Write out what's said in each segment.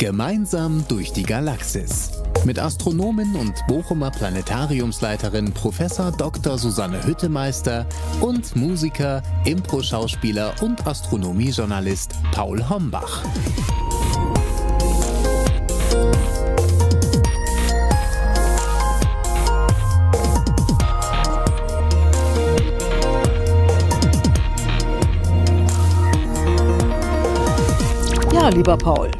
Gemeinsam durch die Galaxis. Mit Astronomin und Bochumer Planetariumsleiterin Prof. Dr. Susanne Hüttemeister und Musiker, Impro-Schauspieler und Astronomiejournalist Paul Hombach. Ja, lieber Paul,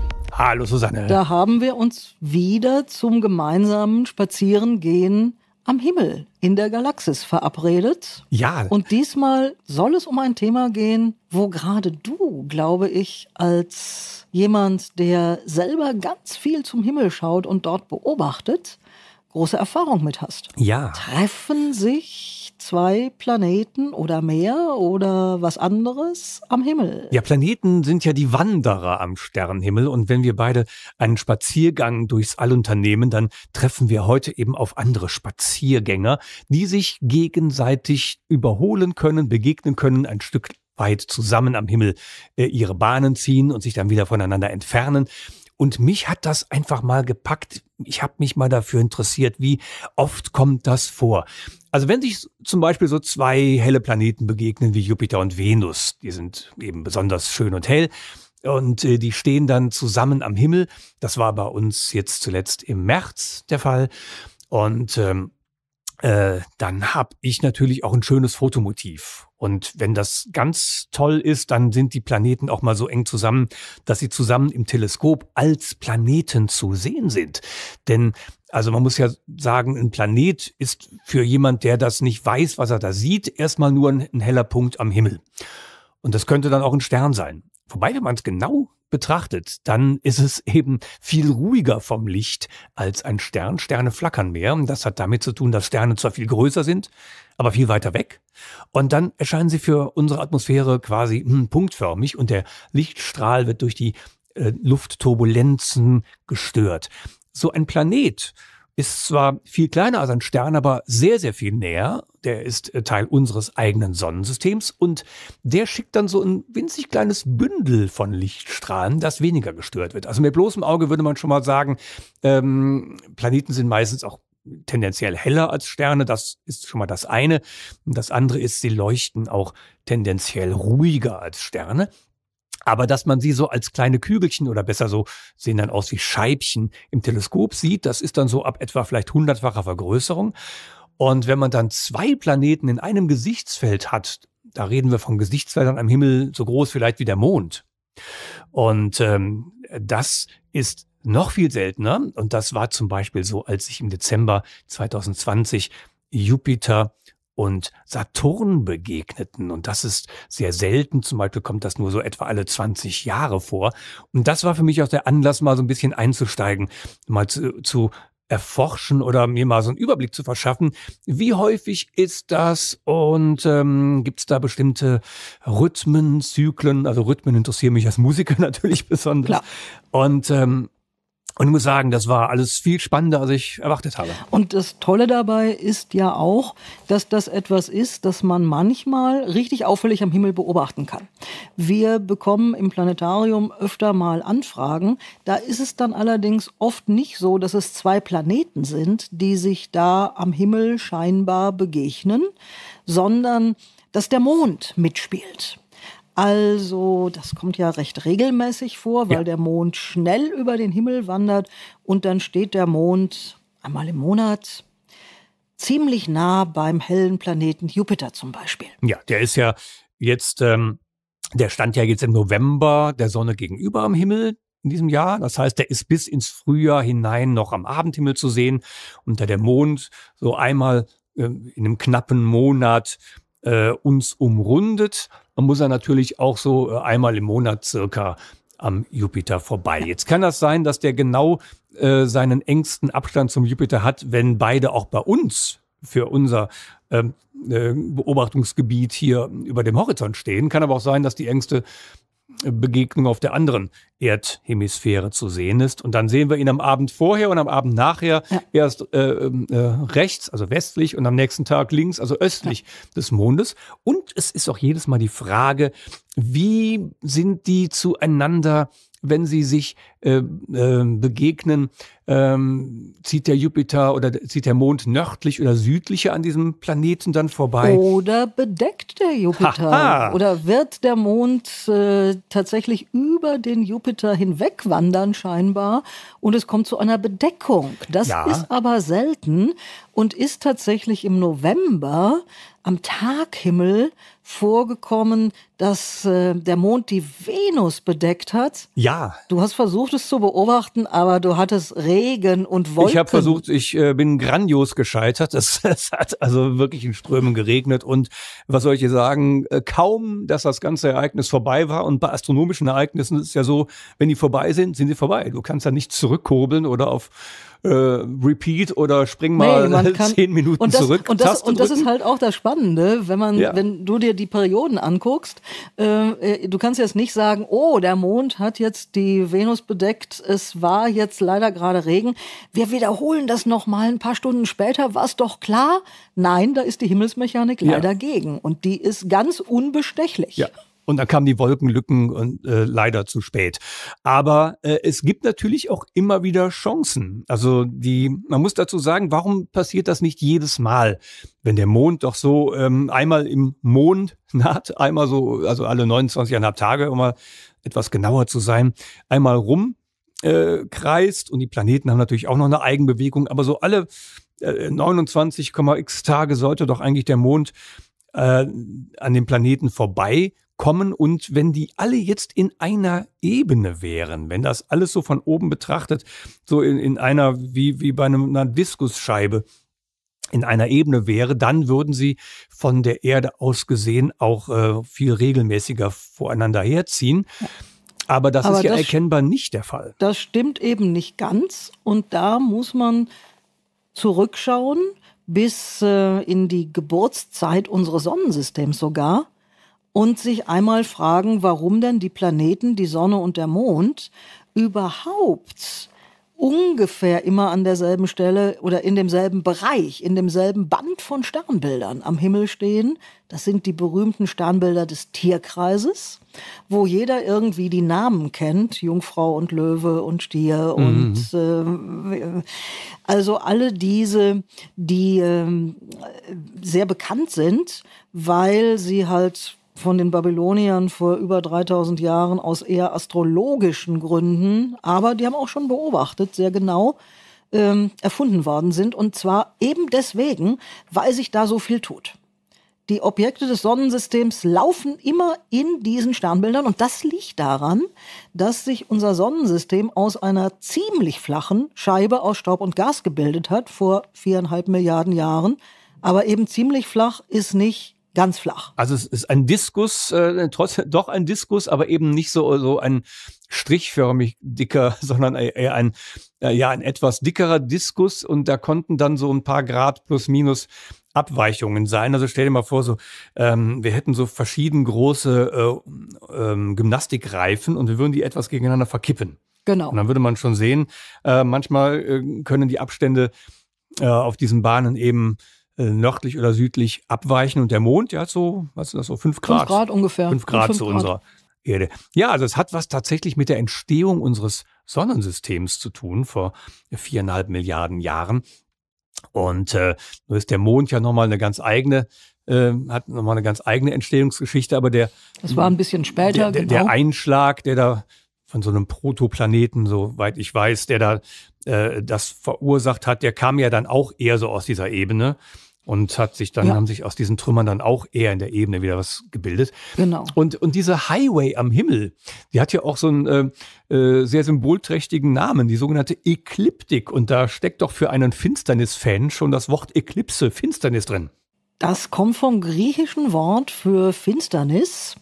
Hallo Susanne. Da haben wir uns wieder zum gemeinsamen Spazierengehen am Himmel in der Galaxis verabredet. Ja. Und diesmal soll es um ein Thema gehen, wo gerade du, glaube ich, als jemand, der selber ganz viel zum Himmel schaut und dort beobachtet, große Erfahrung mit hast. Ja. Treffen sich zwei Planeten oder mehr oder was anderes am Himmel. Ja, Planeten sind ja die Wanderer am Sternenhimmel und wenn wir beide einen Spaziergang durchs All unternehmen, dann treffen wir heute eben auf andere Spaziergänger, die sich gegenseitig überholen können, begegnen können, ein Stück weit zusammen am Himmel äh, ihre Bahnen ziehen und sich dann wieder voneinander entfernen. Und mich hat das einfach mal gepackt. Ich habe mich mal dafür interessiert, wie oft kommt das vor. Also wenn sich zum Beispiel so zwei helle Planeten begegnen wie Jupiter und Venus, die sind eben besonders schön und hell, und äh, die stehen dann zusammen am Himmel. Das war bei uns jetzt zuletzt im März der Fall. Und ähm, äh, dann habe ich natürlich auch ein schönes Fotomotiv. Und wenn das ganz toll ist, dann sind die Planeten auch mal so eng zusammen, dass sie zusammen im Teleskop als Planeten zu sehen sind. Denn also man muss ja sagen, ein Planet ist für jemand, der das nicht weiß, was er da sieht, erstmal nur ein, ein heller Punkt am Himmel. Und das könnte dann auch ein Stern sein. Wobei, wenn man es genau betrachtet, dann ist es eben viel ruhiger vom Licht als ein Stern. Sterne flackern mehr. Das hat damit zu tun, dass Sterne zwar viel größer sind, aber viel weiter weg. Und dann erscheinen sie für unsere Atmosphäre quasi hm, punktförmig und der Lichtstrahl wird durch die äh, Luftturbulenzen gestört. So ein Planet ist zwar viel kleiner als ein Stern, aber sehr, sehr viel näher der ist äh, Teil unseres eigenen Sonnensystems und der schickt dann so ein winzig kleines Bündel von Lichtstrahlen, das weniger gestört wird. Also mit bloßem Auge würde man schon mal sagen, ähm, Planeten sind meistens auch tendenziell heller als Sterne, das ist schon mal das eine. Und das andere ist, sie leuchten auch tendenziell ruhiger als Sterne. Aber dass man sie so als kleine Kügelchen oder besser so sehen dann aus wie Scheibchen im Teleskop sieht, das ist dann so ab etwa vielleicht hundertfacher Vergrößerung. Und wenn man dann zwei Planeten in einem Gesichtsfeld hat, da reden wir von Gesichtsfeldern am Himmel so groß vielleicht wie der Mond. Und ähm, das ist noch viel seltener. Und das war zum Beispiel so, als sich im Dezember 2020 Jupiter und Saturn begegneten. Und das ist sehr selten. Zum Beispiel kommt das nur so etwa alle 20 Jahre vor. Und das war für mich auch der Anlass, mal so ein bisschen einzusteigen, mal zu, zu erforschen oder mir mal so einen Überblick zu verschaffen. Wie häufig ist das und ähm, gibt es da bestimmte Rhythmen, Zyklen? Also Rhythmen interessieren mich als Musiker natürlich besonders. Klar. Und ähm, und ich muss sagen, das war alles viel spannender, als ich erwartet habe. Und das Tolle dabei ist ja auch, dass das etwas ist, das man manchmal richtig auffällig am Himmel beobachten kann. Wir bekommen im Planetarium öfter mal Anfragen. Da ist es dann allerdings oft nicht so, dass es zwei Planeten sind, die sich da am Himmel scheinbar begegnen, sondern dass der Mond mitspielt. Also, das kommt ja recht regelmäßig vor, weil ja. der Mond schnell über den Himmel wandert und dann steht der Mond einmal im Monat ziemlich nah beim hellen Planeten Jupiter zum Beispiel. Ja, der ist ja jetzt, ähm, der stand ja jetzt im November der Sonne gegenüber am Himmel in diesem Jahr. Das heißt, der ist bis ins Frühjahr hinein noch am Abendhimmel zu sehen. Und da der Mond so einmal äh, in einem knappen Monat äh, uns umrundet, man muss ja natürlich auch so äh, einmal im Monat circa am Jupiter vorbei. Jetzt kann das sein, dass der genau äh, seinen engsten Abstand zum Jupiter hat, wenn beide auch bei uns für unser ähm, äh, Beobachtungsgebiet hier über dem Horizont stehen. Kann aber auch sein, dass die engste Begegnung auf der anderen Erdhemisphäre zu sehen ist. Und dann sehen wir ihn am Abend vorher und am Abend nachher ja. erst äh, ähm, äh, rechts, also westlich und am nächsten Tag links, also östlich ja. des Mondes. Und es ist auch jedes Mal die Frage, wie sind die zueinander wenn sie sich äh, äh, begegnen, ähm, zieht der Jupiter oder zieht der Mond nördlich oder südlich an diesem Planeten dann vorbei. Oder bedeckt der Jupiter. Aha. Oder wird der Mond äh, tatsächlich über den Jupiter hinweg wandern scheinbar und es kommt zu einer Bedeckung. Das ja. ist aber selten und ist tatsächlich im November am Taghimmel vorgekommen, dass äh, der Mond die Venus bedeckt hat. Ja. Du hast versucht, es zu beobachten, aber du hattest Regen und Wolken. Ich habe versucht, ich äh, bin grandios gescheitert. Es, es, hat also wirklich in Strömen geregnet und was soll ich hier sagen, äh, kaum, dass das ganze Ereignis vorbei war und bei astronomischen Ereignissen ist es ja so, wenn die vorbei sind, sind sie vorbei. Du kannst ja nicht zurückkurbeln oder auf äh, Repeat oder spring mal nee, zehn Minuten und das, zurück. Und das, und das ist halt auch das Spannende, wenn man, ja. wenn du dir die Perioden anguckst, äh, äh, du kannst jetzt nicht sagen, oh, der Mond hat jetzt die Venus bedeckt, es war jetzt leider gerade Regen. Wir wiederholen das nochmal ein paar Stunden später, war es doch klar. Nein, da ist die Himmelsmechanik leider ja. gegen. Und die ist ganz unbestechlich. Ja und dann kamen die Wolkenlücken und äh, leider zu spät. Aber äh, es gibt natürlich auch immer wieder Chancen. Also die, man muss dazu sagen, warum passiert das nicht jedes Mal, wenn der Mond doch so ähm, einmal im Mond naht, einmal so, also alle 29,5 Tage, um mal etwas genauer zu sein, einmal rum äh, kreist und die Planeten haben natürlich auch noch eine Eigenbewegung, aber so alle äh, 29,x Tage sollte doch eigentlich der Mond äh, an den Planeten vorbei kommen und wenn die alle jetzt in einer Ebene wären, wenn das alles so von oben betrachtet, so in, in einer, wie, wie bei einem, einer Diskusscheibe, in einer Ebene wäre, dann würden sie von der Erde aus gesehen auch äh, viel regelmäßiger voreinander herziehen. Aber das Aber ist ja das, erkennbar nicht der Fall. Das stimmt eben nicht ganz. Und da muss man zurückschauen bis äh, in die Geburtszeit unseres Sonnensystems sogar und sich einmal fragen, warum denn die Planeten, die Sonne und der Mond überhaupt ungefähr immer an derselben Stelle oder in demselben Bereich, in demselben Band von Sternbildern am Himmel stehen. Das sind die berühmten Sternbilder des Tierkreises, wo jeder irgendwie die Namen kennt, Jungfrau und Löwe und Stier mhm. und äh, also alle diese, die äh, sehr bekannt sind, weil sie halt von den Babyloniern vor über 3000 Jahren aus eher astrologischen Gründen, aber die haben auch schon beobachtet, sehr genau, ähm, erfunden worden sind. Und zwar eben deswegen, weil sich da so viel tut. Die Objekte des Sonnensystems laufen immer in diesen Sternbildern und das liegt daran, dass sich unser Sonnensystem aus einer ziemlich flachen Scheibe aus Staub und Gas gebildet hat vor viereinhalb Milliarden Jahren. Aber eben ziemlich flach ist nicht ganz flach. Also es ist ein Diskus, äh, trotz, doch ein Diskus, aber eben nicht so, so ein strichförmig dicker, sondern e-, eher ein, äh, ja, ein etwas dickerer Diskus und da konnten dann so ein paar Grad plus minus Abweichungen sein. Also stell dir mal vor, so ähm, wir hätten so verschieden große äh, ähm, Gymnastikreifen und wir würden die etwas gegeneinander verkippen. Genau. Und dann würde man schon sehen, äh, manchmal äh, können die Abstände äh, auf diesen Bahnen eben äh, nördlich oder südlich abweichen und der Mond, der hat so, was sind das so, 5 Grad? 5 Grad ungefähr. 5 Grad fünf zu unserer Erde. Ja, also es hat was tatsächlich mit der Entstehung unseres Sonnensystems zu tun vor viereinhalb Milliarden Jahren. Und äh, nur ist der Mond ja nochmal eine ganz eigene, äh, hat nochmal eine ganz eigene Entstehungsgeschichte, aber der. Das war ein bisschen später. Der, der, genau. der Einschlag, der da von so einem Protoplaneten, soweit ich weiß, der da äh, das verursacht hat, der kam ja dann auch eher so aus dieser Ebene und hat sich dann ja. haben sich aus diesen Trümmern dann auch eher in der Ebene wieder was gebildet. Genau. Und und diese Highway am Himmel, die hat ja auch so einen äh, äh sehr symbolträchtigen Namen, die sogenannte Ekliptik und da steckt doch für einen Finsternisfan schon das Wort Eklipse, Finsternis drin. Das kommt vom griechischen Wort für Finsternis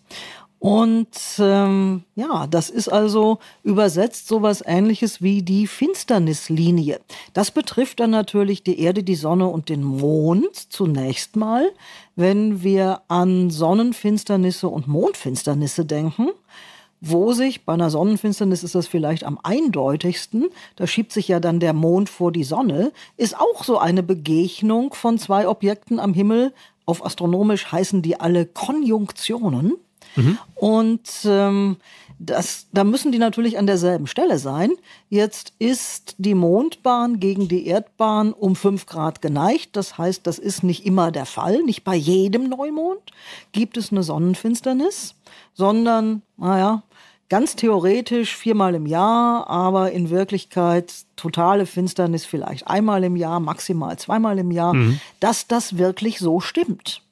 und ähm, ja, das ist also übersetzt sowas ähnliches wie die Finsternislinie. Das betrifft dann natürlich die Erde, die Sonne und den Mond zunächst mal, wenn wir an Sonnenfinsternisse und Mondfinsternisse denken wo sich bei einer Sonnenfinsternis ist das vielleicht am eindeutigsten, da schiebt sich ja dann der Mond vor die Sonne, ist auch so eine Begegnung von zwei Objekten am Himmel. Auf astronomisch heißen die alle Konjunktionen. Mhm. Und ähm, das, da müssen die natürlich an derselben Stelle sein. Jetzt ist die Mondbahn gegen die Erdbahn um 5 Grad geneigt. Das heißt, das ist nicht immer der Fall. Nicht bei jedem Neumond gibt es eine Sonnenfinsternis, sondern, naja, ganz theoretisch viermal im Jahr, aber in Wirklichkeit totale Finsternis vielleicht einmal im Jahr, maximal zweimal im Jahr, mhm. dass das wirklich so stimmt.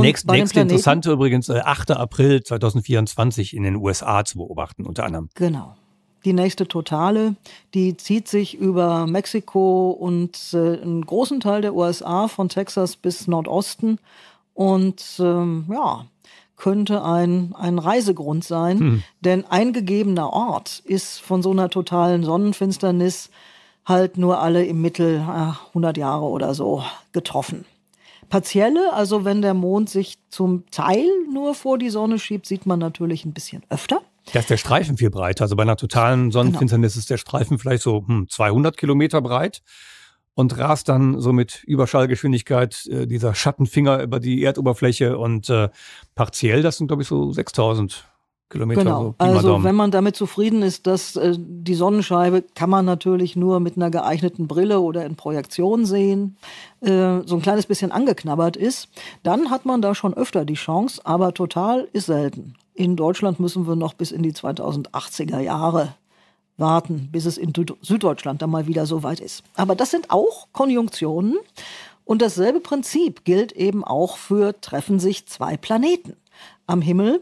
Nächst, nächste interessante übrigens, 8. Äh, April 2024 in den USA zu beobachten, unter anderem. Genau. Die nächste totale, die zieht sich über Mexiko und äh, einen großen Teil der USA, von Texas bis Nordosten. Und ähm, ja, könnte ein, ein Reisegrund sein. Hm. Denn ein gegebener Ort ist von so einer totalen Sonnenfinsternis halt nur alle im Mittel äh, ah, 100 Jahre oder so getroffen partielle, also wenn der Mond sich zum Teil nur vor die Sonne schiebt, sieht man natürlich ein bisschen öfter. Da ist der Streifen viel breiter. Also bei einer totalen Sonnenfinsternis genau. ist der Streifen vielleicht so hm, 200 Kilometer breit und rast dann so mit Überschallgeschwindigkeit äh, dieser Schattenfinger über die Erdoberfläche und äh, partiell, das sind glaube ich so 6000 Kilometer. Kilometer. Genau. So also wenn man damit zufrieden ist, dass äh, die Sonnenscheibe kann man natürlich nur mit einer geeigneten Brille oder in Projektion sehen, äh, so ein kleines bisschen angeknabbert ist, dann hat man da schon öfter die Chance, aber total ist selten. In Deutschland müssen wir noch bis in die 2080er Jahre warten, bis es in Süddeutschland dann mal wieder so weit ist. Aber das sind auch Konjunktionen und dasselbe Prinzip gilt eben auch für treffen sich zwei Planeten am Himmel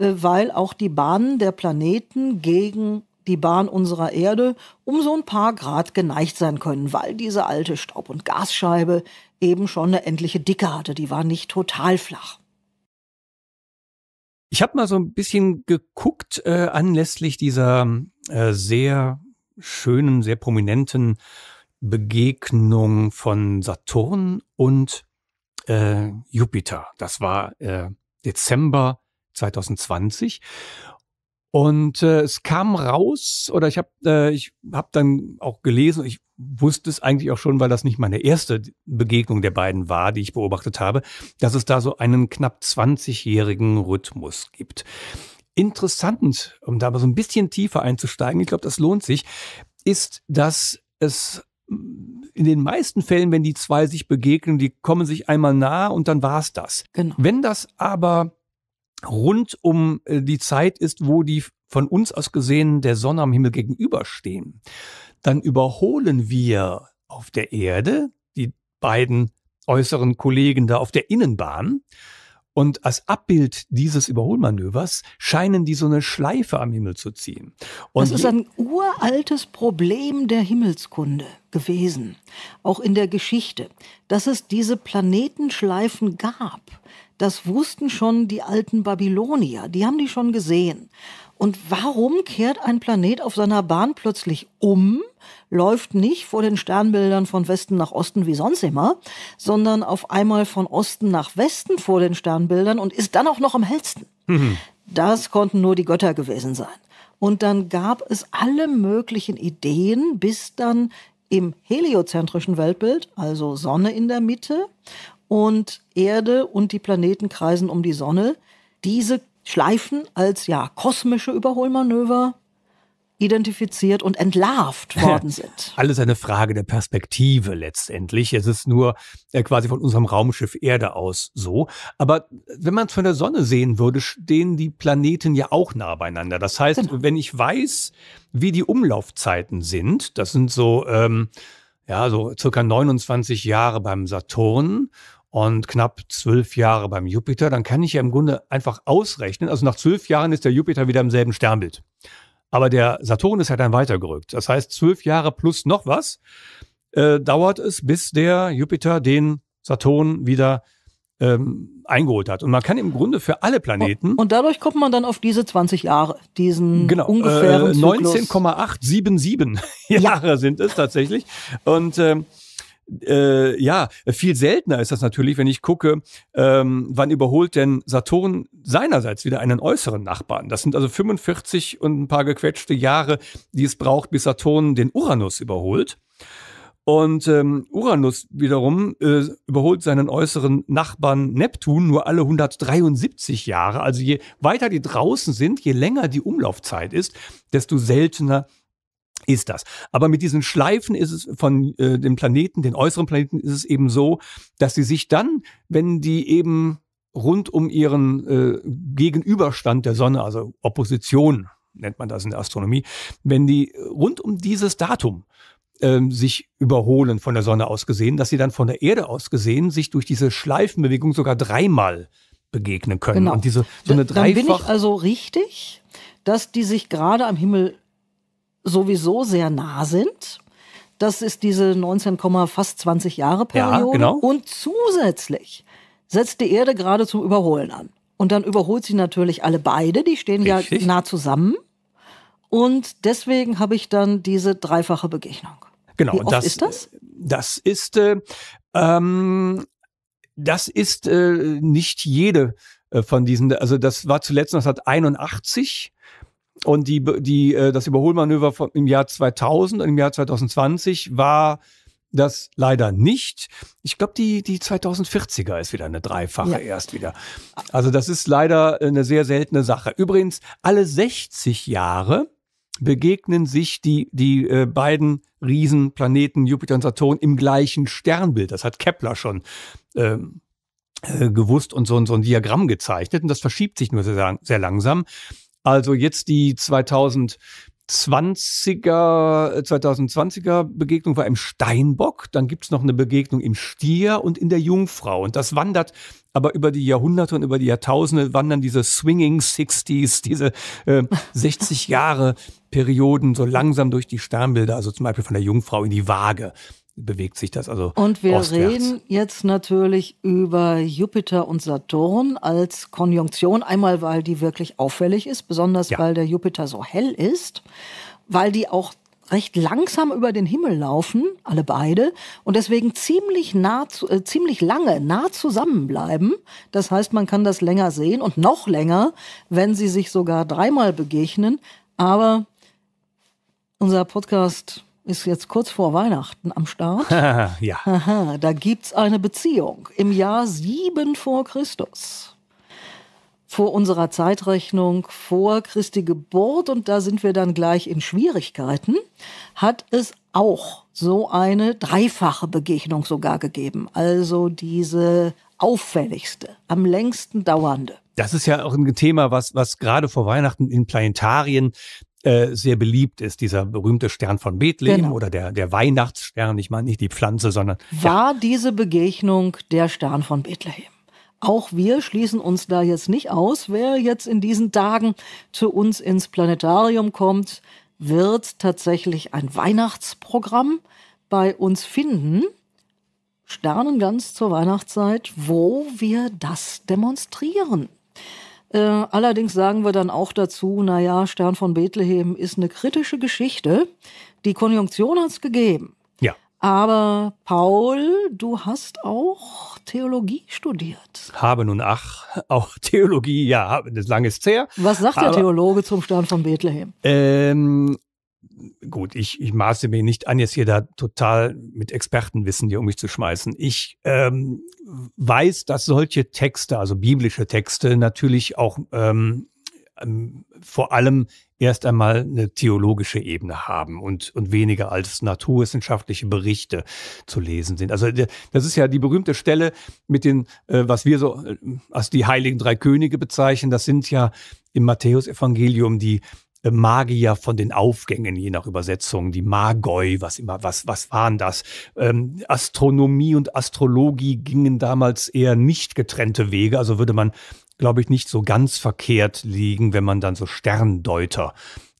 äh, weil auch die Bahnen der Planeten gegen die Bahn unserer Erde um so ein paar Grad geneigt sein können, weil diese alte Staub- und Gasscheibe eben schon eine endliche Dicke hatte, die war nicht total flach. Ich habe mal so ein bisschen geguckt äh, anlässlich dieser äh, sehr schönen, sehr prominenten Begegnung von Saturn und äh, Jupiter. Das war äh, Dezember 2020. Und äh, es kam raus, oder ich habe äh, hab dann auch gelesen, ich wusste es eigentlich auch schon, weil das nicht meine erste Begegnung der beiden war, die ich beobachtet habe, dass es da so einen knapp 20-jährigen Rhythmus gibt. Interessant, um da aber so ein bisschen tiefer einzusteigen, ich glaube, das lohnt sich, ist, dass es in den meisten Fällen, wenn die zwei sich begegnen, die kommen sich einmal nah und dann war es das. Genau. Wenn das aber rund um äh, die Zeit ist, wo die von uns aus gesehen der Sonne am Himmel gegenüberstehen, dann überholen wir auf der Erde die beiden äußeren Kollegen da auf der Innenbahn. Und als Abbild dieses Überholmanövers scheinen die so eine Schleife am Himmel zu ziehen. Und das ist ein uraltes Problem der Himmelskunde gewesen, auch in der Geschichte, dass es diese Planetenschleifen gab. Das wussten schon die alten Babylonier, die haben die schon gesehen. Und warum kehrt ein Planet auf seiner Bahn plötzlich um, läuft nicht vor den Sternbildern von Westen nach Osten wie sonst immer, sondern auf einmal von Osten nach Westen vor den Sternbildern und ist dann auch noch am hellsten? Mhm. Das konnten nur die Götter gewesen sein. Und dann gab es alle möglichen Ideen, bis dann im heliozentrischen Weltbild, also Sonne in der Mitte und Erde und die Planeten kreisen um die Sonne. Diese Schleifen als ja kosmische Überholmanöver identifiziert und entlarvt worden sind. Alles eine Frage der Perspektive letztendlich. Es ist nur äh, quasi von unserem Raumschiff Erde aus so. Aber äh, wenn man es von der Sonne sehen würde, stehen die Planeten ja auch nah beieinander. Das heißt, genau. wenn ich weiß, wie die Umlaufzeiten sind, das sind so, ähm, ja, so circa 29 Jahre beim Saturn und knapp zwölf Jahre beim Jupiter, dann kann ich ja im Grunde einfach ausrechnen. Also nach zwölf Jahren ist der Jupiter wieder im selben Sternbild. Aber der Saturn ist halt dann weitergerückt. Das heißt, zwölf Jahre plus noch was äh, dauert es, bis der Jupiter den Saturn wieder ähm, eingeholt hat. Und man kann im Grunde für alle Planeten. Und, und dadurch kommt man dann auf diese 20 Jahre, diesen genau, äh, ungefähren äh, 19,877 ja. Jahre sind es tatsächlich. Und ähm, äh, ja, viel seltener ist das natürlich, wenn ich gucke, ähm, wann überholt denn Saturn seinerseits wieder einen äußeren Nachbarn. Das sind also 45 und ein paar gequetschte Jahre, die es braucht, bis Saturn den Uranus überholt. Und ähm, Uranus wiederum äh, überholt seinen äußeren Nachbarn Neptun nur alle 173 Jahre. Also je weiter die draußen sind, je länger die Umlaufzeit ist, desto seltener ist das. Aber mit diesen Schleifen ist es von äh, dem Planeten, den äußeren Planeten, ist es eben so, dass sie sich dann, wenn die eben rund um ihren äh, Gegenüberstand der Sonne, also Opposition nennt man das in der Astronomie, wenn die rund um dieses Datum ähm, sich überholen von der Sonne aus gesehen, dass sie dann von der Erde aus gesehen sich durch diese Schleifenbewegung sogar dreimal begegnen können. Genau. Und diese so eine dreifach. Dann bin ich also richtig, dass die sich gerade am Himmel sowieso sehr nah sind. Das ist diese 19, fast 20 Jahre Periode. Ja, genau. Und zusätzlich setzt die Erde gerade zum Überholen an. Und dann überholt sie natürlich alle beide, die stehen Richtig. ja nah zusammen. Und deswegen habe ich dann diese dreifache Begegnung. Genau, Wie oft das ist das. Das ist, äh, ähm, das ist äh, nicht jede äh, von diesen. Also das war zuletzt 1981 und die, die, äh, das Überholmanöver von, im Jahr 2000 und im Jahr 2020 war das leider nicht. Ich glaube, die, die 2040er ist wieder eine dreifache ja. erst wieder. Also das ist leider äh, eine sehr seltene Sache. Übrigens, alle 60 Jahre begegnen sich die, die äh, beiden Riesenplaneten Jupiter und Saturn im gleichen Sternbild. Das hat Kepler schon ähm, äh, gewusst und so, so ein Diagramm gezeichnet. Und das verschiebt sich nur sehr, sehr langsam. Also jetzt die 2020 20er, 2020er Begegnung war im Steinbock, dann gibt es noch eine Begegnung im Stier und in der Jungfrau. Und das wandert aber über die Jahrhunderte und über die Jahrtausende, wandern diese Swinging Sixties, diese äh, 60 Jahre Perioden so langsam durch die Sternbilder, also zum Beispiel von der Jungfrau in die Waage bewegt sich das also. Und wir ostwärts. reden jetzt natürlich über Jupiter und Saturn als Konjunktion. Einmal, weil die wirklich auffällig ist, besonders ja. weil der Jupiter so hell ist, weil die auch recht langsam über den Himmel laufen, alle beide, und deswegen ziemlich nah, zu, äh, ziemlich lange nah zusammenbleiben. Das heißt, man kann das länger sehen und noch länger, wenn sie sich sogar dreimal begegnen. Aber unser Podcast ist jetzt kurz vor Weihnachten am Start. ja. Aha, da gibt es eine Beziehung im Jahr 7 vor Christus. Vor unserer Zeitrechnung, vor Christi Geburt, und da sind wir dann gleich in Schwierigkeiten, hat es auch so eine dreifache Begegnung sogar gegeben. Also diese auffälligste, am längsten dauernde. Das ist ja auch ein Thema, was, was gerade vor Weihnachten in Planetarien äh, sehr beliebt ist, dieser berühmte Stern von Bethlehem genau. oder der, der Weihnachtsstern, ich meine nicht die Pflanze, sondern. War ja. diese Begegnung der Stern von Bethlehem? Auch wir schließen uns da jetzt nicht aus. Wer jetzt in diesen Tagen zu uns ins Planetarium kommt, wird tatsächlich ein Weihnachtsprogramm bei uns finden. Sternen ganz zur Weihnachtszeit, wo wir das demonstrieren. Äh, allerdings sagen wir dann auch dazu, na ja, Stern von Bethlehem ist eine kritische Geschichte. Die Konjunktion hat es gegeben. Ja. Aber Paul, du hast auch Theologie studiert. Habe nun ach, auch Theologie, ja, das lange ist her. Was sagt der Theologe zum Stern von Bethlehem? Ähm, gut, ich, ich maße mir nicht an, jetzt hier da total mit Expertenwissen hier um mich zu schmeißen. Ich ähm, weiß, dass solche Texte, also biblische Texte, natürlich auch ähm, ähm vor allem erst einmal eine theologische Ebene haben und, und weniger als naturwissenschaftliche Berichte zu lesen sind. Also das ist ja die berühmte Stelle mit den, äh, was wir so äh, als die heiligen drei Könige bezeichnen. Das sind ja im Matthäusevangelium die Magier von den Aufgängen, je nach Übersetzung, die Magoi, was immer, was, was waren das? Ähm, Astronomie und Astrologie gingen damals eher nicht getrennte Wege, also würde man, glaube ich, nicht so ganz verkehrt liegen, wenn man dann so Sterndeuter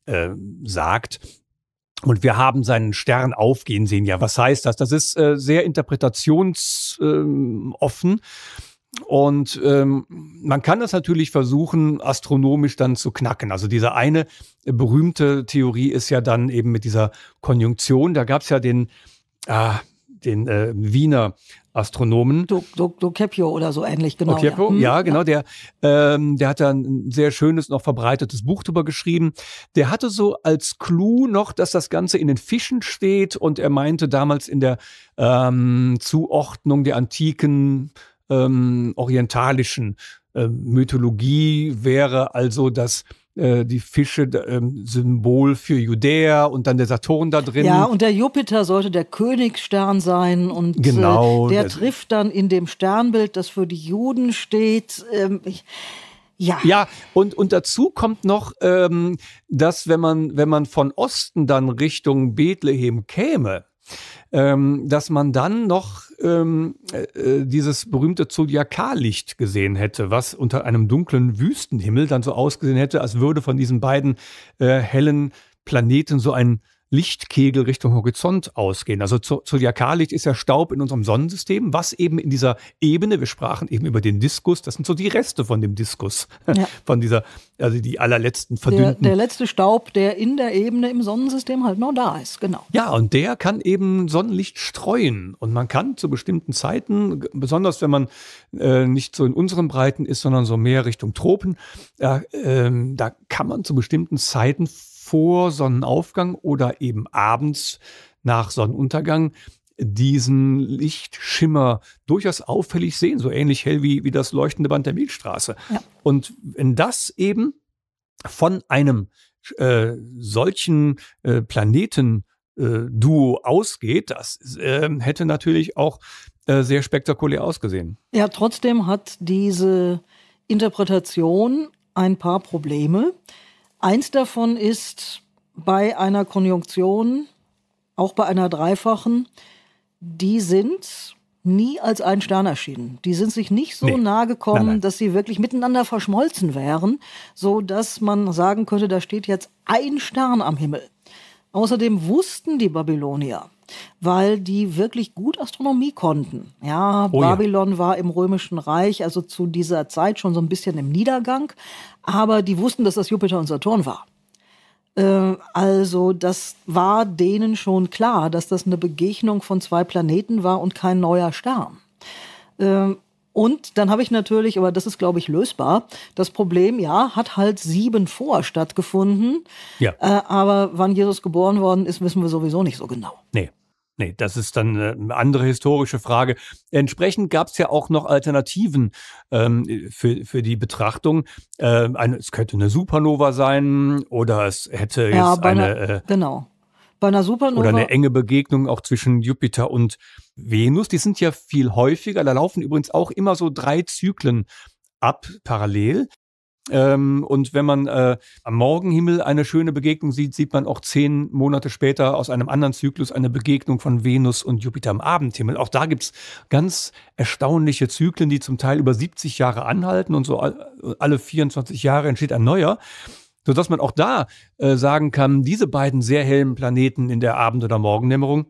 äh, sagt. Und wir haben seinen Stern aufgehen sehen. Ja, was heißt das? Das ist äh, sehr interpretationsoffen. Ähm, und ähm, man kann das natürlich versuchen, astronomisch dann zu knacken. Also diese eine berühmte Theorie ist ja dann eben mit dieser Konjunktion. Da gab es ja den, ah, den äh, Wiener Astronomen. Do, Do, Do oder so ähnlich, genau. Occhiepio, hm, ja. ja, genau. Ja. Der, ähm, der hat da ein sehr schönes, noch verbreitetes Buch drüber geschrieben. Der hatte so als Clou noch, dass das Ganze in den Fischen steht und er meinte damals in der ähm, Zuordnung der antiken ähm, orientalischen äh, Mythologie wäre also das äh, die Fische ähm, Symbol für Judäa und dann der Saturn da drin. Ja, und der Jupiter sollte der Königsstern sein und äh, genau, äh, der trifft dann in dem Sternbild, das für die Juden steht. Ähm, ich, ja. ja, und, und dazu kommt noch, ähm, dass wenn man, wenn man von Osten dann Richtung Bethlehem käme, ähm, dass man dann noch ähm, äh, äh dieses berühmte Zodiakallicht gesehen hätte, was unter einem dunklen Wüstenhimmel dann so ausgesehen hätte, als würde von diesen beiden äh, hellen Planeten so ein Lichtkegel Richtung Horizont ausgehen. Also Zodiakallicht ist ja Staub in unserem Sonnensystem, was eben in dieser Ebene, wir sprachen eben über den Diskus, das sind so die Reste von dem Diskus, ja. von dieser, also die allerletzten verdünnten. Der, der, letzte Staub, der in der Ebene im Sonnensystem halt noch da ist, genau. Ja, und der kann eben Sonnenlicht streuen und man kann zu bestimmten Zeiten, besonders wenn man äh, nicht so in unseren Breiten ist, sondern so mehr Richtung Tropen, äh, äh, da kann man zu bestimmten Zeiten vor Sonnenaufgang oder eben abends nach Sonnenuntergang diesen Lichtschimmer durchaus auffällig sehen, so ähnlich hell wie, wie das leuchtende Band der Milchstraße. Ja. Und wenn das eben von einem äh, solchen äh, Planeten äh, ausgeht, das äh, hätte natürlich auch äh, sehr spektakulär ausgesehen. Ja, trotzdem hat diese Interpretation ein paar Probleme. Eins davon ist bei einer Konjunktion, auch bei einer dreifachen, die sind nie als ein Stern erschienen. Die sind sich nicht so nee. nahe gekommen, nein, nein. dass sie wirklich miteinander verschmolzen wären, so dass man sagen könnte, da steht jetzt ein Stern am Himmel. Außerdem wussten die Babylonier, weil die wirklich gut Astronomie konnten. Ja, oh, Babylon war im Römischen Reich, also zu dieser Zeit schon so ein bisschen im Niedergang, aber die wussten, dass das Jupiter und Saturn war. Äh, also das war denen schon klar, dass das eine Begegnung von zwei Planeten war und kein neuer Stern. Äh, und dann habe ich natürlich, aber das ist, glaube ich, lösbar, das Problem, ja, hat halt sieben vor stattgefunden. Ja. Äh, aber wann Jesus geboren worden ist, wissen wir sowieso nicht so genau. Nee. Nee, das ist dann äh, eine andere historische Frage. Entsprechend gab es ja auch noch Alternativen ähm, für, für die Betrachtung. Ähm, eine, es könnte eine Supernova sein oder es hätte jetzt ja, eine. Einer, äh, genau. Bei einer Supernova. Oder eine enge Begegnung auch zwischen Jupiter und Venus. Die sind ja viel häufiger. Da laufen übrigens auch immer so drei Zyklen ab parallel. Ähm, und wenn man äh, am Morgenhimmel eine schöne Begegnung sieht, sieht man auch zehn Monate später aus einem anderen Zyklus eine Begegnung von Venus und Jupiter am Abendhimmel. Auch da gibt es ganz erstaunliche Zyklen, die zum Teil über 70 Jahre anhalten und so alle 24 Jahre entsteht ein neuer. Sodass man auch da äh, sagen kann, diese beiden sehr hellen Planeten in der Abend- oder Morgendämmerung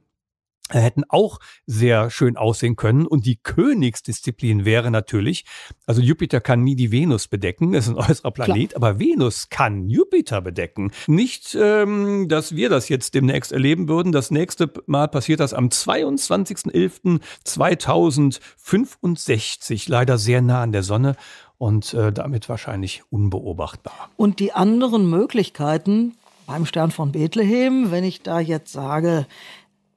äh, hätten auch sehr schön aussehen können. Und die Königsdisziplin wäre natürlich, also Jupiter kann nie die Venus bedecken, ist ein äußerer Planet, Klar. aber Venus kann Jupiter bedecken. Nicht, ähm, dass wir das jetzt demnächst erleben würden. Das nächste Mal passiert das am 22.11.2065, leider sehr nah an der Sonne und äh, damit wahrscheinlich unbeobachtbar. Und die anderen Möglichkeiten beim Stern von Bethlehem, wenn ich da jetzt sage,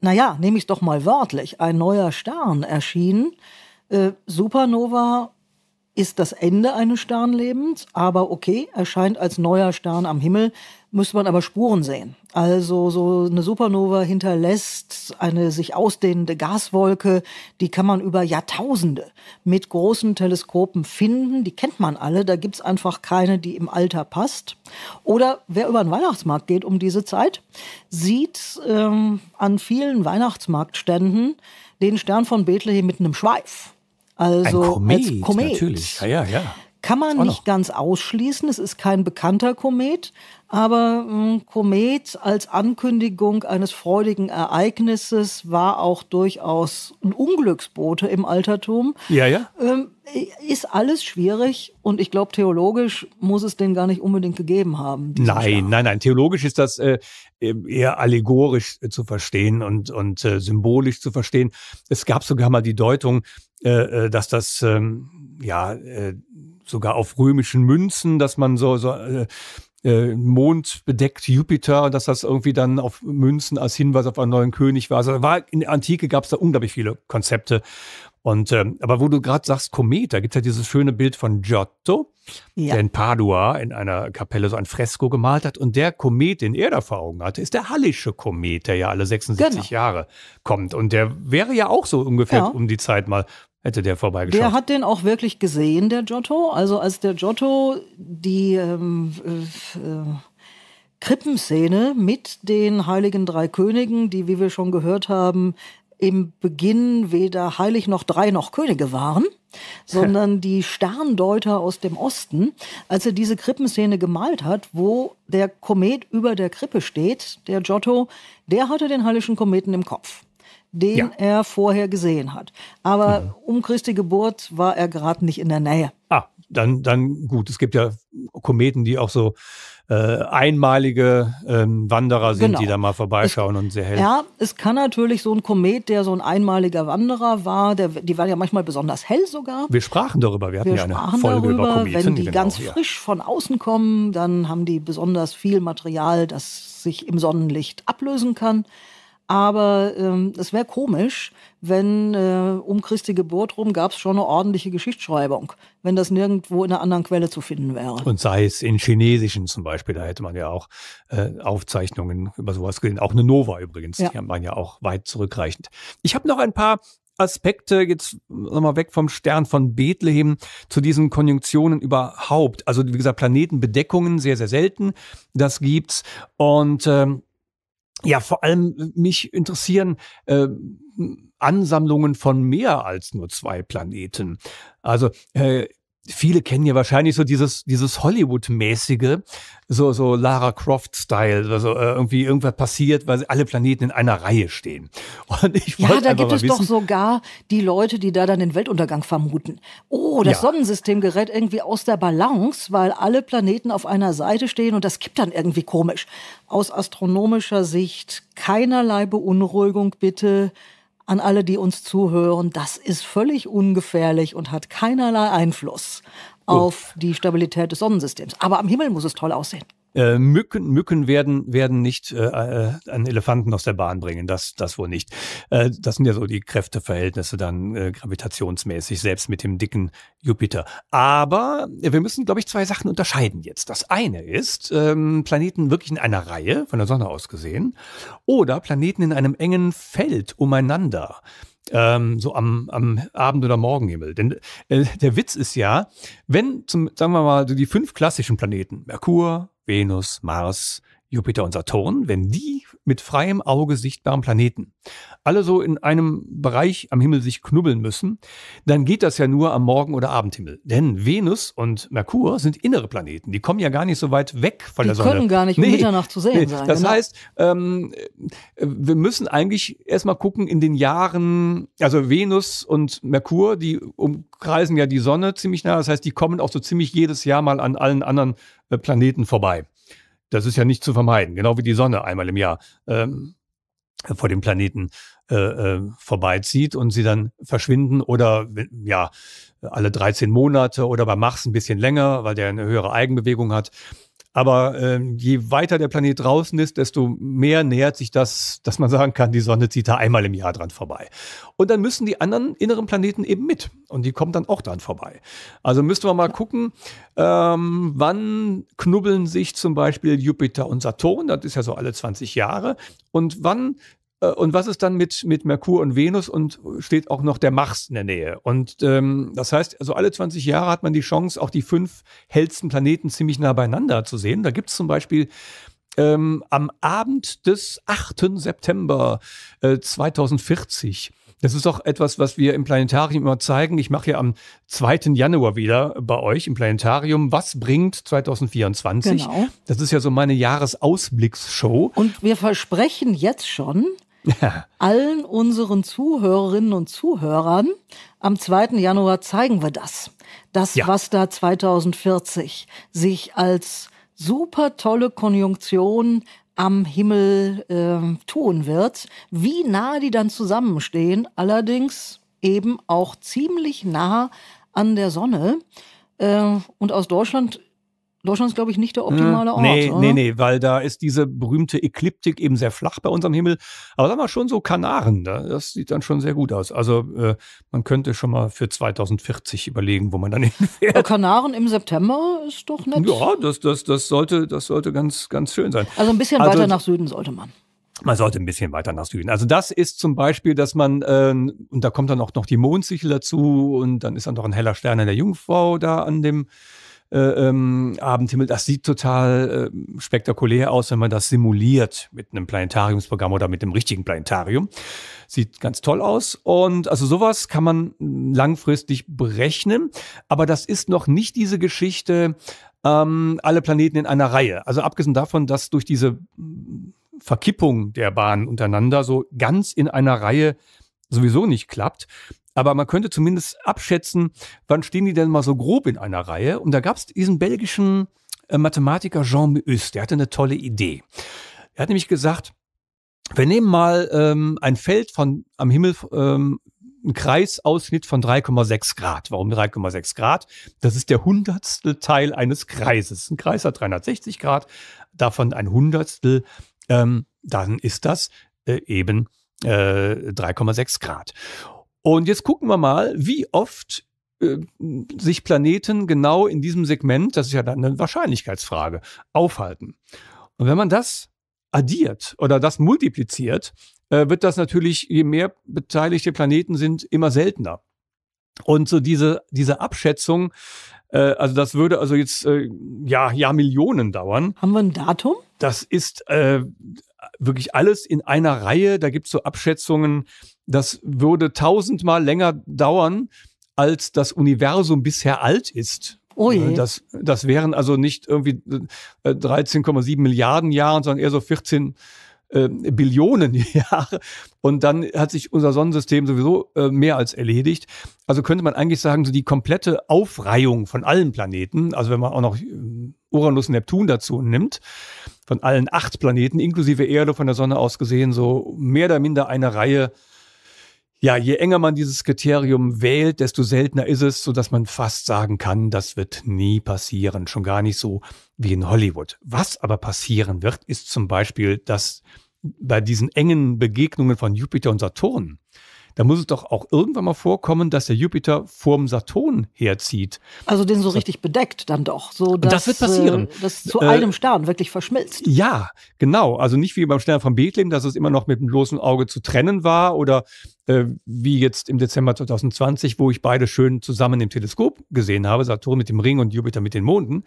naja, nehme ich es doch mal wörtlich, ein neuer Stern erschien. Äh, Supernova ist das Ende eines Sternlebens, aber okay, erscheint als neuer Stern am Himmel, müsste man aber Spuren sehen. Also so eine Supernova hinterlässt eine sich ausdehnende Gaswolke, die kann man über Jahrtausende mit großen Teleskopen finden. Die kennt man alle, da gibt's einfach keine, die im Alter passt. Oder wer über den Weihnachtsmarkt geht um diese Zeit, sieht ähm, an vielen Weihnachtsmarktständen den Stern von Bethlehem mit einem Schweif. Also Ein Komet, als Komet. Natürlich, ja, ja, ja. Kann man nicht ganz ausschließen, es ist kein bekannter Komet, aber mh, hm, Komet als Ankündigung eines freudigen Ereignisses war auch durchaus ein Unglücksbote im Altertum. Ja, ja. Ähm, ist alles schwierig und ich glaube, theologisch muss es den gar nicht unbedingt gegeben haben. Nein, Jahr. nein, nein. Theologisch ist das äh, ähm, eher allegorisch äh, zu verstehen und, und äh, symbolisch zu verstehen. Es gab sogar mal die Deutung, äh, äh dass das, ähm, ja, äh, sogar auf römischen Münzen, dass man so, so äh, äh, Mond bedeckt Jupiter und dass das irgendwie dann auf Münzen als Hinweis auf einen neuen König war. Also war in der Antike gab es da unglaublich viele Konzepte. Und ähm, aber wo du gerade sagst Komet, da gibt es ja dieses schöne Bild von Giotto, ja. der in Padua in einer Kapelle so ein Fresko gemalt hat. Und der Komet, den er da vor Augen hatte, ist der Hallische Komet, der ja alle 76 genau. Jahre kommt. Und der wäre ja auch so ungefähr ja. um die Zeit mal hätte der vorbeigeschaut. Der hat den auch wirklich gesehen, der Giotto. Also als der Giotto die ähm, äh, äh, Krippenszene mit den Heiligen Drei Königen, die, wie wir schon gehört haben, im Beginn weder heilig noch drei noch Könige waren, sondern die Sterndeuter aus dem Osten, als er diese Krippenszene gemalt hat, wo der Komet über der Krippe steht, der Giotto, der hatte den heiligen Kometen im Kopf den ja. er vorher gesehen hat. Aber mhm. um Christi Geburt war er gerade nicht in der Nähe. Ah, dann, dann gut. Es gibt ja Kometen, die auch so äh, einmalige ähm, Wanderer sind, genau. die da mal vorbeischauen es, und sehr hell. Ja, es kann natürlich so ein Komet, der so ein einmaliger Wanderer war, der, die waren ja manchmal besonders hell sogar. Wir sprachen darüber, wir hatten wir ja eine Folge darüber, über Kometen. Wenn die genau, ganz ja. frisch von außen kommen, dann haben die besonders viel Material, das sich im Sonnenlicht ablösen kann. Aber ähm, es wäre komisch, wenn äh, um Christi Geburt rum gab es schon eine ordentliche Geschichtsschreibung, wenn das nirgendwo in einer anderen Quelle zu finden wäre. Und sei es in Chinesischen zum Beispiel, da hätte man ja auch äh, Aufzeichnungen über sowas gesehen. Auch eine Nova übrigens, ja. die haben man ja auch weit zurückreichend. Ich habe noch ein paar Aspekte, jetzt nochmal weg vom Stern von Bethlehem, zu diesen Konjunktionen überhaupt. Also wie gesagt, Planetenbedeckungen sehr, sehr selten, das gibt's. Und ähm, ja vor allem mich interessieren äh, Ansammlungen von mehr als nur zwei Planeten. Also äh, viele kennen ja wahrscheinlich so dieses, dieses Hollywood-mäßige, so, so Lara Croft-Style, also äh, irgendwie irgendwas passiert, weil alle Planeten in einer Reihe stehen. Und ich ja, da gibt es wissen, doch sogar die Leute, die da dann den Weltuntergang vermuten. Oh, das ja. Sonnensystem gerät irgendwie aus der Balance, weil alle Planeten auf einer Seite stehen und das kippt dann irgendwie komisch. Aus astronomischer Sicht keinerlei Beunruhigung bitte an alle, die uns zuhören, das ist völlig ungefährlich und hat keinerlei Einfluss auf die Stabilität des Sonnensystems. Aber am Himmel muss es toll aussehen. Äh, Mücken, Mücken werden, werden nicht äh, äh, einen Elefanten aus der Bahn bringen, das, das wohl nicht. Äh, das sind ja so die Kräfteverhältnisse dann äh, gravitationsmäßig, selbst mit dem dicken Jupiter. Aber wir müssen, glaube ich, zwei Sachen unterscheiden jetzt. Das eine ist, ähm, Planeten wirklich in einer Reihe, von der Sonne aus gesehen, oder Planeten in einem engen Feld umeinander ähm, so am, am Abend- oder Morgenhimmel. Denn äh, der Witz ist ja, wenn, zum, sagen wir mal, die fünf klassischen Planeten, Merkur, Venus, Mars, Jupiter und Saturn, wenn die mit freiem Auge sichtbaren Planeten alle so in einem Bereich am Himmel sich knubbeln müssen, dann geht das ja nur am Morgen- oder Abendhimmel. Denn Venus und Merkur sind innere Planeten. Die kommen ja gar nicht so weit weg von die der Sonne. Die können gar nicht um nee, Mitternacht zu sehen nee. sein. Das genau. heißt, ähm, äh, wir müssen eigentlich erstmal gucken in den Jahren, also Venus und Merkur, die umkreisen ja die Sonne ziemlich nah. Das heißt, die kommen auch so ziemlich jedes Jahr mal an allen anderen äh, Planeten vorbei. Das ist ja nicht zu vermeiden, genau wie die Sonne einmal im Jahr ähm, vor dem Planeten äh, äh vorbeizieht und sie dann verschwinden oder äh, ja alle 13 Monate oder bei Mars ein bisschen länger, weil der eine höhere Eigenbewegung hat. Aber ähm, je weiter der Planet draußen ist, desto mehr nähert sich das, dass man sagen kann, die Sonne zieht da einmal im Jahr dran vorbei. Und dann müssen die anderen inneren Planeten eben mit. Und die kommen dann auch dran vorbei. Also müsste man mal gucken, ähm, wann knubbeln sich zum Beispiel Jupiter und Saturn, das ist ja so alle 20 Jahre, und wann äh, und was ist dann mit, mit Merkur und Venus und steht auch noch der Mars in der Nähe? Und ähm, das heißt, also alle 20 Jahre hat man die Chance, auch die fünf hellsten Planeten ziemlich nah beieinander zu sehen. Da gibt es zum Beispiel ähm, am Abend des 8. September äh, 2040 das ist auch etwas, was wir im Planetarium immer zeigen. Ich mache ja am 2. Januar wieder bei euch im Planetarium. Was bringt 2024? Genau. Das ist ja so meine Jahresausblicksshow. Und wir versprechen jetzt schon, ja. allen unseren Zuhörerinnen und Zuhörern. Am 2. Januar zeigen wir das. Das, ja. was da 2040 sich als super tolle Konjunktion am Himmel äh, tun wird. Wie nah die dann zusammenstehen, allerdings eben auch ziemlich nah an der Sonne. Äh, und aus Deutschland Deutschland ist, glaube ich, nicht der optimale Ort. Nee, oder? nee, nee, weil da ist diese berühmte Ekliptik eben sehr flach bei unserem Himmel. Aber sag mal, schon so Kanaren, das sieht dann schon sehr gut aus. Also äh, man könnte schon mal für 2040 überlegen, wo man dann hinfährt. Äh, Kanaren im September ist doch nett. Ja, das, das, das, sollte, das sollte ganz, ganz schön sein. Also ein bisschen also, weiter nach Süden sollte man. Man sollte ein bisschen weiter nach Süden. Also das ist zum Beispiel, dass man, äh, und da kommt dann auch noch die Mondsichel dazu und dann ist dann noch ein heller Stern in der Jungfrau da an dem äh, ähm, Abendhimmel. Das sieht total äh, spektakulär aus, wenn man das simuliert mit einem Planetariumsprogramm oder mit einem richtigen Planetarium. Sieht ganz toll aus. Und also sowas kann man langfristig berechnen. Aber das ist noch nicht diese Geschichte, ähm, alle Planeten in einer Reihe. Also abgesehen davon, dass durch diese Verkippung der Bahnen untereinander so ganz in einer Reihe sowieso nicht klappt, aber man könnte zumindest abschätzen, wann stehen die denn mal so grob in einer Reihe. Und da gab es diesen belgischen äh, Mathematiker Jean Meus, der hatte eine tolle Idee. Er hat nämlich gesagt, wir nehmen mal ähm, ein Feld von am Himmel, ähm, einen Kreisausschnitt von 3,6 Grad. Warum 3,6 Grad? Das ist der hundertstel Teil eines Kreises. Ein Kreis hat 360 Grad, davon ein hundertstel, ähm, dann ist das äh, eben äh, 3,6 Grad. Und jetzt gucken wir mal, wie oft äh, sich Planeten genau in diesem Segment, das ist ja dann eine Wahrscheinlichkeitsfrage, aufhalten. Und wenn man das addiert oder das multipliziert, äh, wird das natürlich, je mehr beteiligte Planeten sind, immer seltener. Und so diese, diese Abschätzung, äh, also das würde also jetzt äh, ja, ja Millionen dauern. Haben wir ein Datum? Das ist äh, wirklich alles in einer Reihe. Da gibt's so Abschätzungen das würde tausendmal länger dauern, als das Universum bisher alt ist. Oh Das, das wären also nicht irgendwie 13,7 äh, Milliarden Jahre, sondern eher so 14 äh, Billionen Jahre. Und dann hat sich unser Sonnensystem sowieso äh, mehr als erledigt. Also könnte man eigentlich sagen, so die komplette Aufreihung von allen Planeten, also wenn man auch noch äh, Uranus und Neptun dazu nimmt, von allen acht Planeten inklusive Erde von der Sonne aus gesehen, so mehr oder minder eine Reihe ja, je enger man dieses Kriterium wählt, desto seltener ist es, sodass man fast sagen kann, das wird nie passieren. Schon gar nicht so wie in Hollywood. Was aber passieren wird, ist zum Beispiel, dass bei diesen engen Begegnungen von Jupiter und Saturn da muss es doch auch irgendwann mal vorkommen, dass der Jupiter vorm Saturn herzieht. Also den so richtig bedeckt dann doch. So, dass, das wird passieren. Äh, dass zu äh, einem Stern wirklich verschmilzt. Ja, genau. Also nicht wie beim Stern von Bethlehem, dass es immer noch mit dem bloßen Auge zu trennen war oder äh, wie jetzt im Dezember 2020, wo ich beide schön zusammen im Teleskop gesehen habe, Saturn mit dem Ring und Jupiter mit den Monden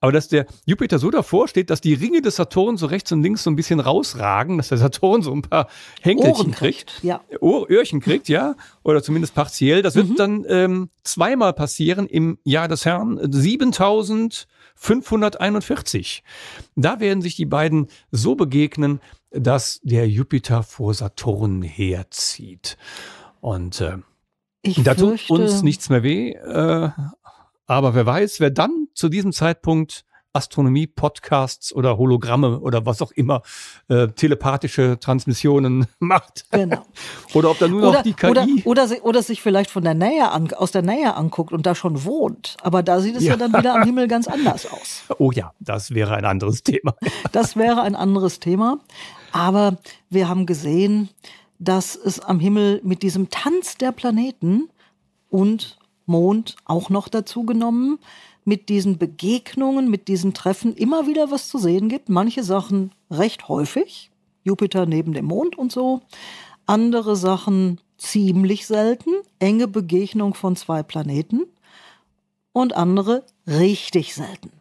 aber dass der Jupiter so davor steht, dass die Ringe des Saturn so rechts und links so ein bisschen rausragen, dass der Saturn so ein paar Henkelchen kriegt, kriegt, ja. Ohr, Öhrchen kriegt, ja, oder zumindest partiell. Das wird mhm. dann ähm, zweimal passieren im Jahr des Herrn 7541. Äh, da werden sich die beiden so begegnen, dass der Jupiter vor Saturn herzieht. Und äh, ich da tut uns nichts mehr weh, äh, aber wer weiß, wer dann zu diesem Zeitpunkt Astronomie-Podcasts oder Hologramme oder was auch immer, äh, telepathische Transmissionen macht. Genau. oder ob da nur noch die KI. Oder, oder, oder, sich vielleicht von der Nähe an, aus der Nähe anguckt und da schon wohnt. Aber da sieht es ja. ja dann wieder am Himmel ganz anders aus. Oh ja, das wäre ein anderes Thema. das wäre ein anderes Thema. Aber wir haben gesehen, dass es am Himmel mit diesem Tanz der Planeten und Mond auch noch dazu genommen, mit diesen Begegnungen, mit diesen Treffen immer wieder was zu sehen gibt. Manche Sachen recht häufig, Jupiter neben dem Mond und so. Andere Sachen ziemlich selten, enge Begegnung von zwei Planeten. Und andere richtig selten.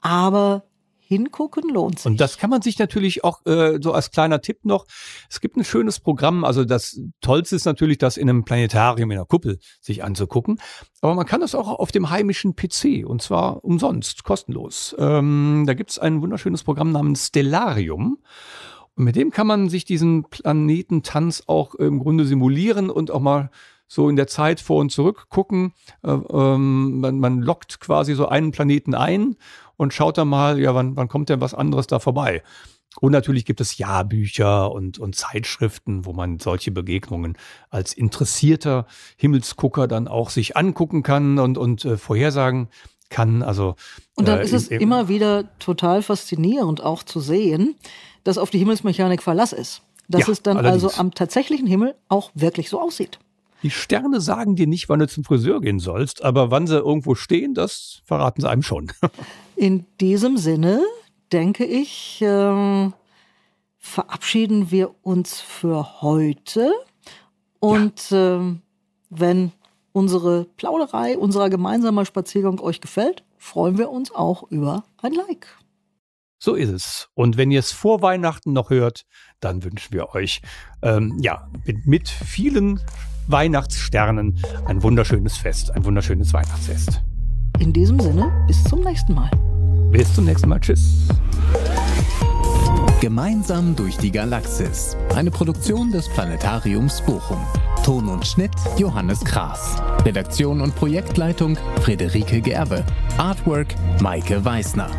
Aber hingucken lohnt sich. Und das kann man sich natürlich auch äh, so als kleiner Tipp noch. Es gibt ein schönes Programm. Also das Tollste ist natürlich, das in einem Planetarium in der Kuppel sich anzugucken. Aber man kann das auch auf dem heimischen PC und zwar umsonst, kostenlos. Ähm, da gibt es ein wunderschönes Programm namens Stellarium. Und mit dem kann man sich diesen Planetentanz auch im Grunde simulieren und auch mal so in der Zeit vor und zurück gucken. Äh, ähm, man, man lockt quasi so einen Planeten ein und schaut dann mal, ja, wann, wann kommt denn was anderes da vorbei? Und natürlich gibt es Jahrbücher und, und Zeitschriften, wo man solche Begegnungen als interessierter Himmelsgucker dann auch sich angucken kann und, und äh, vorhersagen kann. Also, und dann äh, ist es im, immer wieder total faszinierend auch zu sehen, dass auf die Himmelsmechanik Verlass ist. Dass ja, es dann allerdings. also am tatsächlichen Himmel auch wirklich so aussieht. Die Sterne sagen dir nicht, wann du zum Friseur gehen sollst, aber wann sie irgendwo stehen, das verraten sie einem schon. In diesem Sinne denke ich, ähm, verabschieden wir uns für heute. Und ja. ähm, wenn unsere Plauderei, unser gemeinsamer Spaziergang euch gefällt, freuen wir uns auch über ein Like. So ist es. Und wenn ihr es vor Weihnachten noch hört, dann wünschen wir euch ähm, ja mit, mit vielen Weihnachtssternen ein wunderschönes Fest, ein wunderschönes Weihnachtsfest. In diesem Sinne, bis zum nächsten Mal. Bis zum nächsten Mal. Tschüss. Gemeinsam durch die Galaxis. Eine Produktion des Planetariums Bochum. Ton und Schnitt Johannes Kraas. Redaktion und Projektleitung Friederike Gerbe. Artwork Maike Weißner.